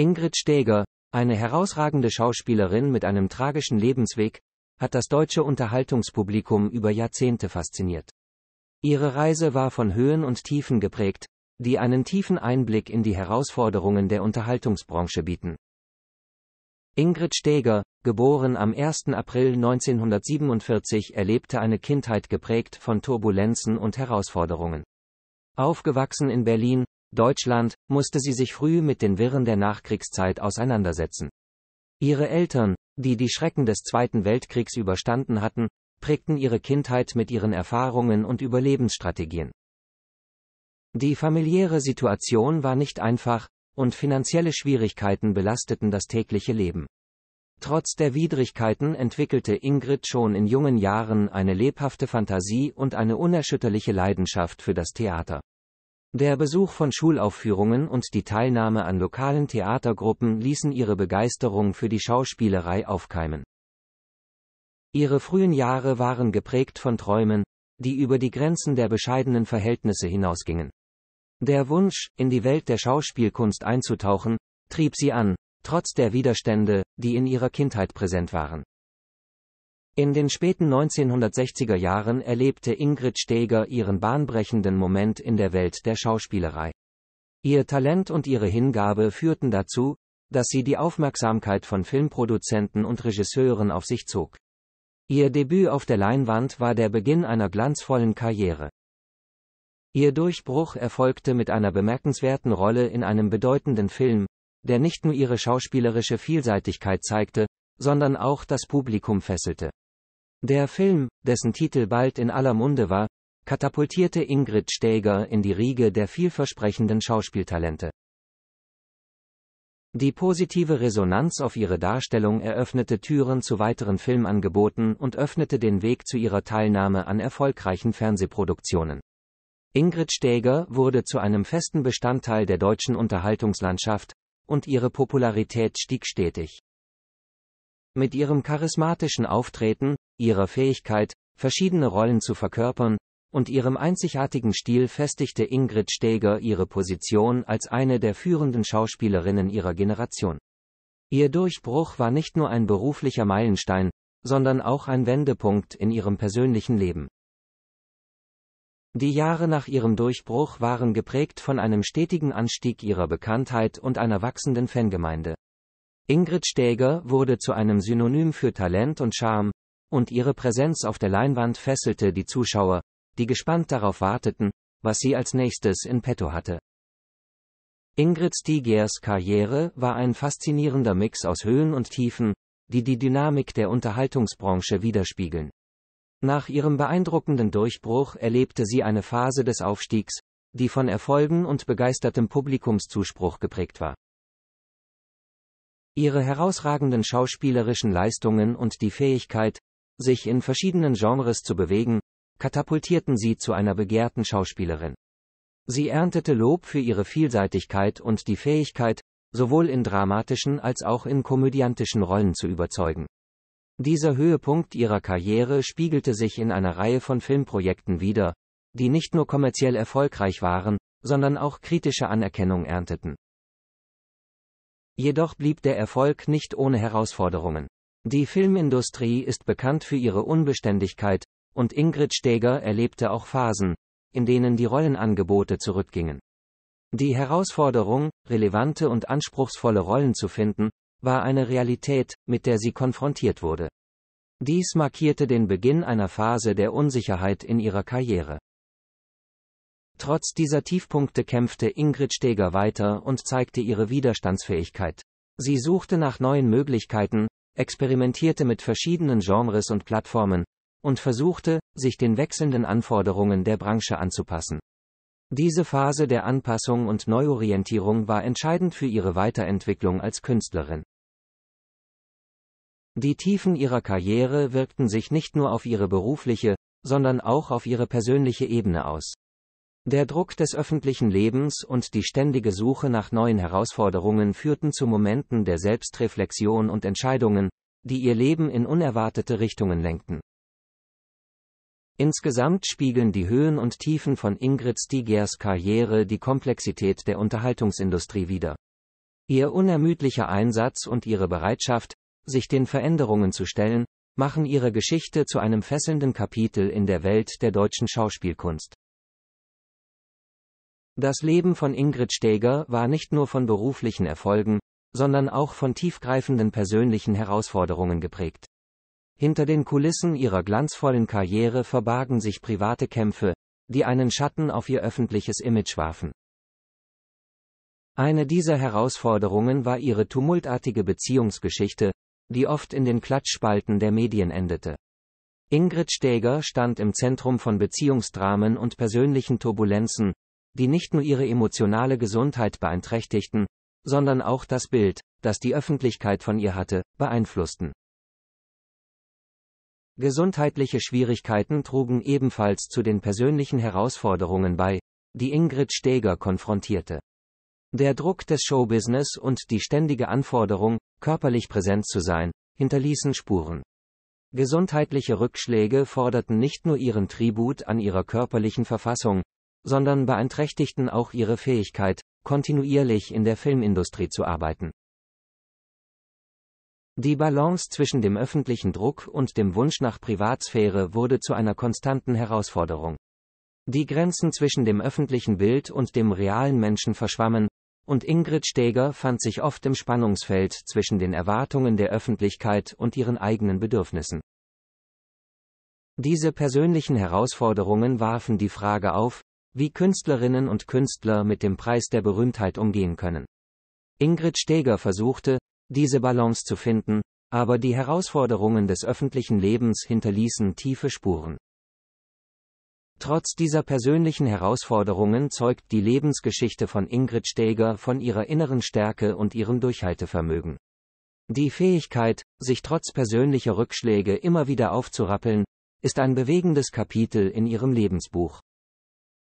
Ingrid Steger, eine herausragende Schauspielerin mit einem tragischen Lebensweg, hat das deutsche Unterhaltungspublikum über Jahrzehnte fasziniert. Ihre Reise war von Höhen und Tiefen geprägt, die einen tiefen Einblick in die Herausforderungen der Unterhaltungsbranche bieten. Ingrid Steger, geboren am 1. April 1947, erlebte eine Kindheit geprägt von Turbulenzen und Herausforderungen. Aufgewachsen in Berlin, Deutschland, musste sie sich früh mit den Wirren der Nachkriegszeit auseinandersetzen. Ihre Eltern, die die Schrecken des Zweiten Weltkriegs überstanden hatten, prägten ihre Kindheit mit ihren Erfahrungen und Überlebensstrategien. Die familiäre Situation war nicht einfach, und finanzielle Schwierigkeiten belasteten das tägliche Leben. Trotz der Widrigkeiten entwickelte Ingrid schon in jungen Jahren eine lebhafte Fantasie und eine unerschütterliche Leidenschaft für das Theater. Der Besuch von Schulaufführungen und die Teilnahme an lokalen Theatergruppen ließen ihre Begeisterung für die Schauspielerei aufkeimen. Ihre frühen Jahre waren geprägt von Träumen, die über die Grenzen der bescheidenen Verhältnisse hinausgingen. Der Wunsch, in die Welt der Schauspielkunst einzutauchen, trieb sie an, trotz der Widerstände, die in ihrer Kindheit präsent waren. In den späten 1960er Jahren erlebte Ingrid Steger ihren bahnbrechenden Moment in der Welt der Schauspielerei. Ihr Talent und ihre Hingabe führten dazu, dass sie die Aufmerksamkeit von Filmproduzenten und Regisseuren auf sich zog. Ihr Debüt auf der Leinwand war der Beginn einer glanzvollen Karriere. Ihr Durchbruch erfolgte mit einer bemerkenswerten Rolle in einem bedeutenden Film, der nicht nur ihre schauspielerische Vielseitigkeit zeigte, sondern auch das Publikum fesselte. Der Film, dessen Titel bald in aller Munde war, katapultierte Ingrid Steger in die Riege der vielversprechenden Schauspieltalente. Die positive Resonanz auf ihre Darstellung eröffnete Türen zu weiteren Filmangeboten und öffnete den Weg zu ihrer Teilnahme an erfolgreichen Fernsehproduktionen. Ingrid Steger wurde zu einem festen Bestandteil der deutschen Unterhaltungslandschaft, und ihre Popularität stieg stetig. Mit ihrem charismatischen Auftreten, ihrer Fähigkeit, verschiedene Rollen zu verkörpern, und ihrem einzigartigen Stil festigte Ingrid Steger ihre Position als eine der führenden Schauspielerinnen ihrer Generation. Ihr Durchbruch war nicht nur ein beruflicher Meilenstein, sondern auch ein Wendepunkt in ihrem persönlichen Leben. Die Jahre nach ihrem Durchbruch waren geprägt von einem stetigen Anstieg ihrer Bekanntheit und einer wachsenden Fangemeinde. Ingrid Stäger wurde zu einem Synonym für Talent und Charme, und ihre Präsenz auf der Leinwand fesselte die Zuschauer, die gespannt darauf warteten, was sie als nächstes in petto hatte. Ingrid Stigers Karriere war ein faszinierender Mix aus Höhen und Tiefen, die die Dynamik der Unterhaltungsbranche widerspiegeln. Nach ihrem beeindruckenden Durchbruch erlebte sie eine Phase des Aufstiegs, die von Erfolgen und begeistertem Publikumszuspruch geprägt war. Ihre herausragenden schauspielerischen Leistungen und die Fähigkeit, sich in verschiedenen Genres zu bewegen, katapultierten sie zu einer begehrten Schauspielerin. Sie erntete Lob für ihre Vielseitigkeit und die Fähigkeit, sowohl in dramatischen als auch in komödiantischen Rollen zu überzeugen. Dieser Höhepunkt ihrer Karriere spiegelte sich in einer Reihe von Filmprojekten wider, die nicht nur kommerziell erfolgreich waren, sondern auch kritische Anerkennung ernteten. Jedoch blieb der Erfolg nicht ohne Herausforderungen. Die Filmindustrie ist bekannt für ihre Unbeständigkeit, und Ingrid Steger erlebte auch Phasen, in denen die Rollenangebote zurückgingen. Die Herausforderung, relevante und anspruchsvolle Rollen zu finden, war eine Realität, mit der sie konfrontiert wurde. Dies markierte den Beginn einer Phase der Unsicherheit in ihrer Karriere. Trotz dieser Tiefpunkte kämpfte Ingrid Steger weiter und zeigte ihre Widerstandsfähigkeit. Sie suchte nach neuen Möglichkeiten, experimentierte mit verschiedenen Genres und Plattformen und versuchte, sich den wechselnden Anforderungen der Branche anzupassen. Diese Phase der Anpassung und Neuorientierung war entscheidend für ihre Weiterentwicklung als Künstlerin. Die Tiefen ihrer Karriere wirkten sich nicht nur auf ihre berufliche, sondern auch auf ihre persönliche Ebene aus. Der Druck des öffentlichen Lebens und die ständige Suche nach neuen Herausforderungen führten zu Momenten der Selbstreflexion und Entscheidungen, die ihr Leben in unerwartete Richtungen lenkten. Insgesamt spiegeln die Höhen und Tiefen von Ingrid Stigers Karriere die Komplexität der Unterhaltungsindustrie wider. Ihr unermüdlicher Einsatz und ihre Bereitschaft, sich den Veränderungen zu stellen, machen ihre Geschichte zu einem fesselnden Kapitel in der Welt der deutschen Schauspielkunst. Das Leben von Ingrid Steger war nicht nur von beruflichen Erfolgen, sondern auch von tiefgreifenden persönlichen Herausforderungen geprägt. Hinter den Kulissen ihrer glanzvollen Karriere verbargen sich private Kämpfe, die einen Schatten auf ihr öffentliches Image warfen. Eine dieser Herausforderungen war ihre tumultartige Beziehungsgeschichte, die oft in den Klatschspalten der Medien endete. Ingrid Steger stand im Zentrum von Beziehungsdramen und persönlichen Turbulenzen, die nicht nur ihre emotionale Gesundheit beeinträchtigten, sondern auch das Bild, das die Öffentlichkeit von ihr hatte, beeinflussten. Gesundheitliche Schwierigkeiten trugen ebenfalls zu den persönlichen Herausforderungen bei, die Ingrid Steger konfrontierte. Der Druck des Showbusiness und die ständige Anforderung, körperlich präsent zu sein, hinterließen Spuren. Gesundheitliche Rückschläge forderten nicht nur ihren Tribut an ihrer körperlichen Verfassung, sondern beeinträchtigten auch ihre Fähigkeit, kontinuierlich in der Filmindustrie zu arbeiten. Die Balance zwischen dem öffentlichen Druck und dem Wunsch nach Privatsphäre wurde zu einer konstanten Herausforderung. Die Grenzen zwischen dem öffentlichen Bild und dem realen Menschen verschwammen, und Ingrid Steger fand sich oft im Spannungsfeld zwischen den Erwartungen der Öffentlichkeit und ihren eigenen Bedürfnissen. Diese persönlichen Herausforderungen warfen die Frage auf, wie Künstlerinnen und Künstler mit dem Preis der Berühmtheit umgehen können. Ingrid Steger versuchte, diese Balance zu finden, aber die Herausforderungen des öffentlichen Lebens hinterließen tiefe Spuren. Trotz dieser persönlichen Herausforderungen zeugt die Lebensgeschichte von Ingrid Steger von ihrer inneren Stärke und ihrem Durchhaltevermögen. Die Fähigkeit, sich trotz persönlicher Rückschläge immer wieder aufzurappeln, ist ein bewegendes Kapitel in ihrem Lebensbuch.